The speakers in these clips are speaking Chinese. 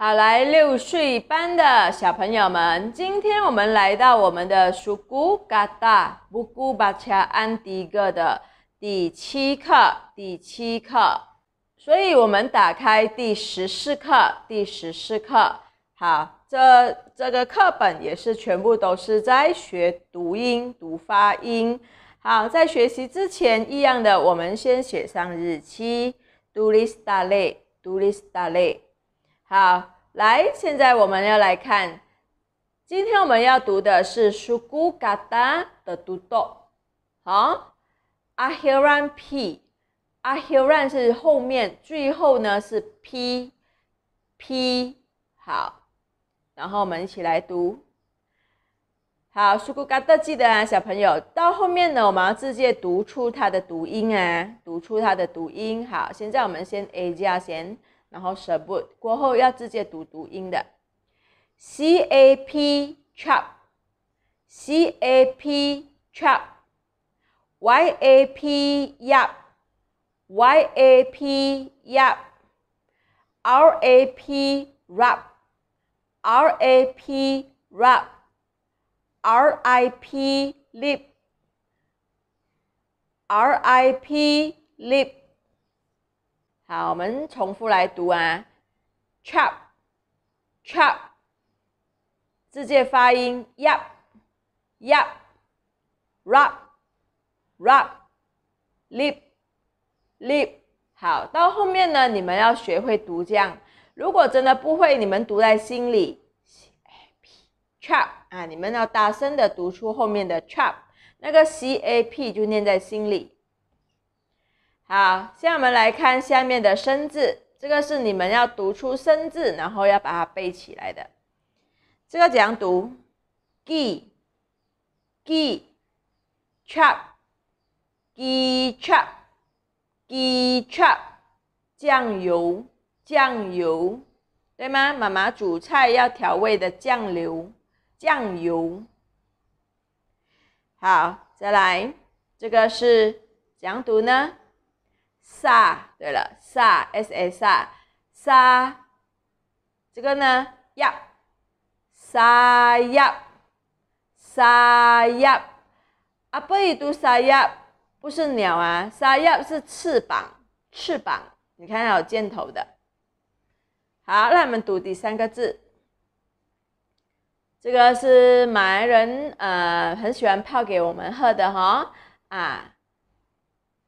好，来六岁班的小朋友们，今天我们来到我们的《苏古嘎达布古巴恰安迪哥》的第七课，第七课。所以，我们打开第十四课，第十四课。好，这这个课本也是全部都是在学读音、读发音。好，在学习之前，一样的，我们先写上日期。Do this daily. Do this daily. 好，来，现在我们要来看，今天我们要读的是 s h u 达 u a t a 的读读。好，“ahiran p”，“ahiran” 是后面，最后呢是 “p p”。好，然后我们一起来读。好 s h u 达，u a t a 记得啊，小朋友，到后面呢，我们要直接读出它的读音啊，读出它的读音。好，现在我们先 a 加先。然后舌部过后要直接读读音的：cap c h a p c a p c h a p y a p yap，yap yap，rap rap，rap rap，rip lip，rip lip。好，我们重复来读啊，chop chop，直接发音，yap y a p r o b r o b l i p lip。好，到后面呢，你们要学会读这样。如果真的不会，你们读在心里，chop 啊，你们要大声的读出后面的 chop，那个 c a p 就念在心里。好，现在我们来看下面的生字，这个是你们要读出生字，然后要把它背起来的。这个怎样读？鸡、鸡、chop、g c h a p 鸡 c h a p g c h a p 酱油、酱油，对吗？妈妈煮菜要调味的酱油、酱油。好，再来，这个是怎样读呢？沙，对了，沙，s a 沙，沙，这个呢，鸭，沙鸭，沙鸭，阿不，伊读沙鸭，不是鸟啊，沙鸭是翅膀，翅膀，你看有箭头的。好，那我们读第三个字，这个是马来人，呃，很喜欢泡给我们喝的哈，啊，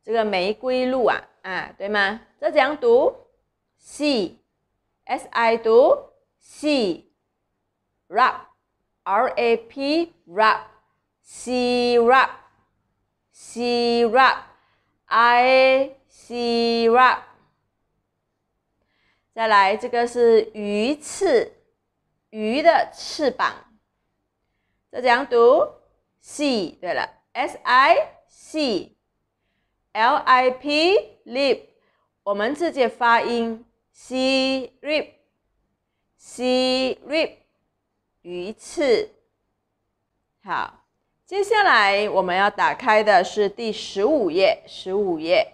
这个玫瑰露啊。啊，对吗？这怎样读？C，S I 读 C，rap，R A P rap，C rap，C rap，I C rap。再来，这个是鱼翅，鱼的翅膀。这怎样读？C，对了，S I C，L I P。Rib，我们直接发音，C rib，C rib，鱼翅。好，接下来我们要打开的是第十五页，十五页。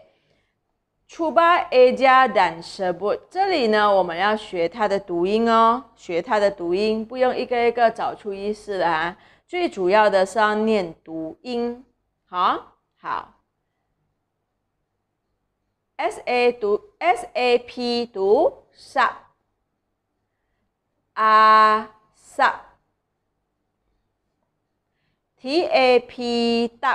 c 八 u ba a 加单舌部，这里呢我们要学它的读音哦，学它的读音，不用一个一个找出意思了啊，最主要的是要念读音。好，好。s a 读 s a p 读 s a p a s a p t a p t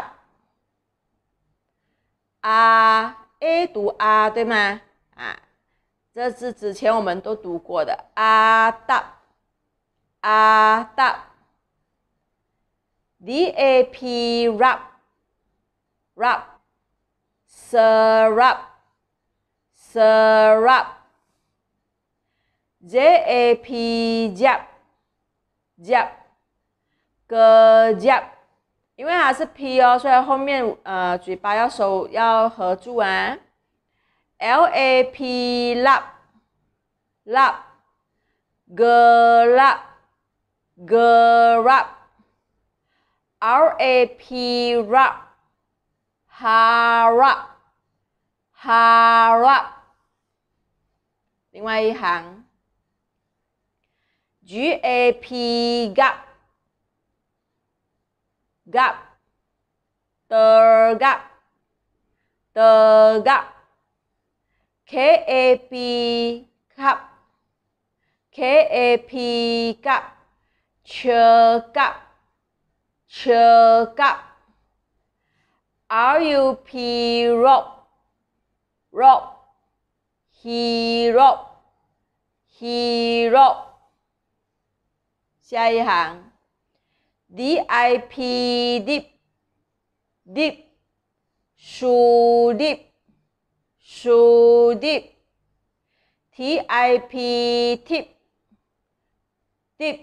a a 读 a 对吗？啊，这是之前我们都读过的。a tap，a tap，d a p rap，rap，serap。syrup JAP jap jap 个 jap，因为它是 p 哦，所以后面呃嘴巴要收要合住啊。lap lap lap grab grab rap rap harap harap 另外一行。G A P gap gap the gap the gap K A P cup K A P cup cheer u p c h e e p R U P rock rock Hero, Hero，下一行，DIP Dip, Dip, s h Dip, s Dip, TIP Tip, Tip,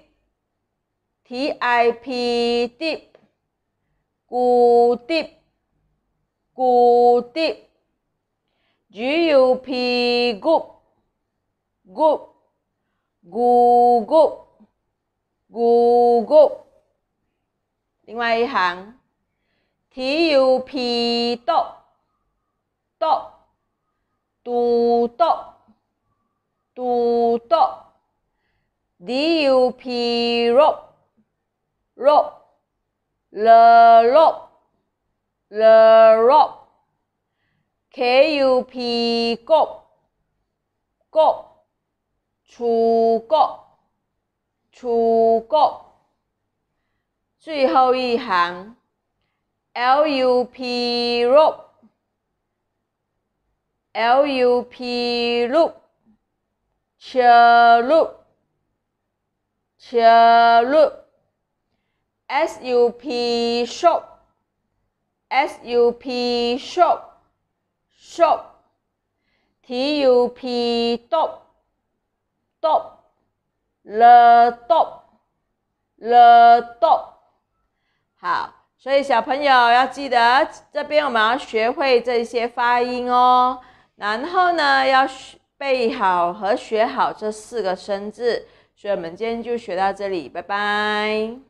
TIP Tip, g u i p Gut Tip。GUP group group Google Google 另外一行 TUP 豆豆嘟豆嘟豆 DUP rope rope Le rope Le rope K U P G G 出国出国，最后一行 L U P R O L U P R O P 车路 S U P SHOP S U P SHOP shop, t u p top, top, the top, the top。好，所以小朋友要记得，这边我们要学会这些发音哦。然后呢，要背好和学好这四个生字。所以，我们今天就学到这里，拜拜。